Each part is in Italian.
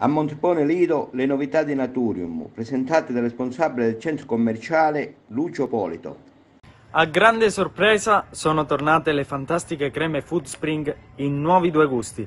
A Montepone Lido le novità di Naturium, presentate dal responsabile del centro commerciale Lucio Polito. A grande sorpresa sono tornate le fantastiche creme Food Spring in nuovi due gusti.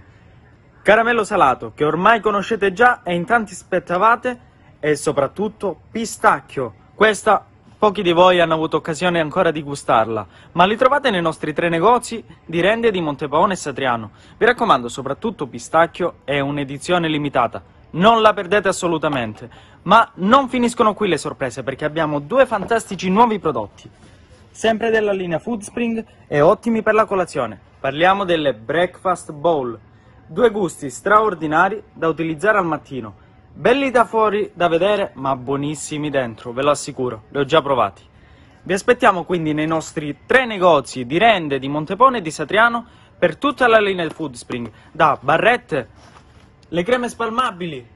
Caramello salato, che ormai conoscete già e in tanti aspettavate, e soprattutto pistacchio. Questa Pochi di voi hanno avuto occasione ancora di gustarla, ma li trovate nei nostri tre negozi di Rendia di Montepaone e Satriano. Vi raccomando, soprattutto Pistacchio è un'edizione limitata. Non la perdete assolutamente. Ma non finiscono qui le sorprese, perché abbiamo due fantastici nuovi prodotti. Sempre della linea Foodspring e ottimi per la colazione. Parliamo delle Breakfast Bowl. Due gusti straordinari da utilizzare al mattino Belli da fuori da vedere, ma buonissimi dentro, ve lo assicuro, li ho già provati. Vi aspettiamo quindi nei nostri tre negozi di Rende, di Montepone e di Satriano per tutta la linea del Food Spring, da barrette, le creme spalmabili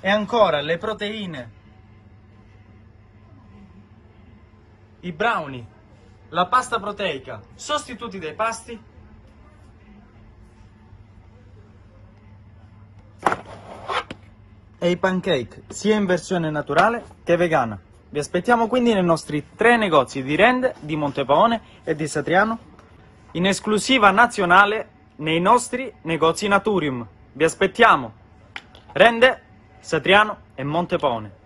e ancora le proteine, i brownie, la pasta proteica, sostituti dei pasti e i pancake, sia in versione naturale che vegana. Vi aspettiamo quindi nei nostri tre negozi di Rende, di Montepaone e di Satriano, in esclusiva nazionale nei nostri negozi Naturium. Vi aspettiamo! Rende, Satriano e Montepaone.